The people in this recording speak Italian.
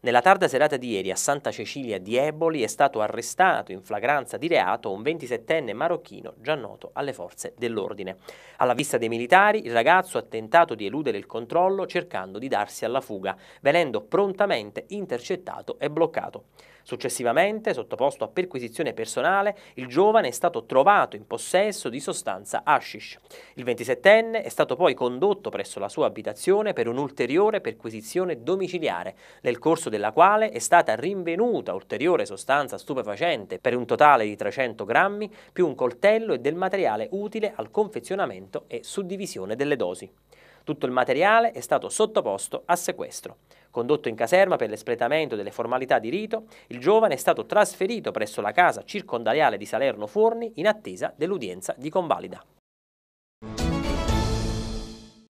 Nella tarda serata di ieri a Santa Cecilia di Eboli è stato arrestato in flagranza di reato un 27enne marocchino già noto alle forze dell'ordine. Alla vista dei militari il ragazzo ha tentato di eludere il controllo cercando di darsi alla fuga, venendo prontamente intercettato e bloccato. Successivamente, sottoposto a perquisizione personale, il giovane è stato trovato in possesso di sostanza hashish. Il 27enne è stato poi condotto presso la sua abitazione per un'ulteriore perquisizione domiciliare, nel corso della quale è stata rinvenuta ulteriore sostanza stupefacente per un totale di 300 grammi, più un coltello e del materiale utile al confezionamento e suddivisione delle dosi. Tutto il materiale è stato sottoposto a sequestro. Condotto in caserma per l'espletamento delle formalità di rito, il giovane è stato trasferito presso la casa circondariale di Salerno Forni in attesa dell'udienza di convalida.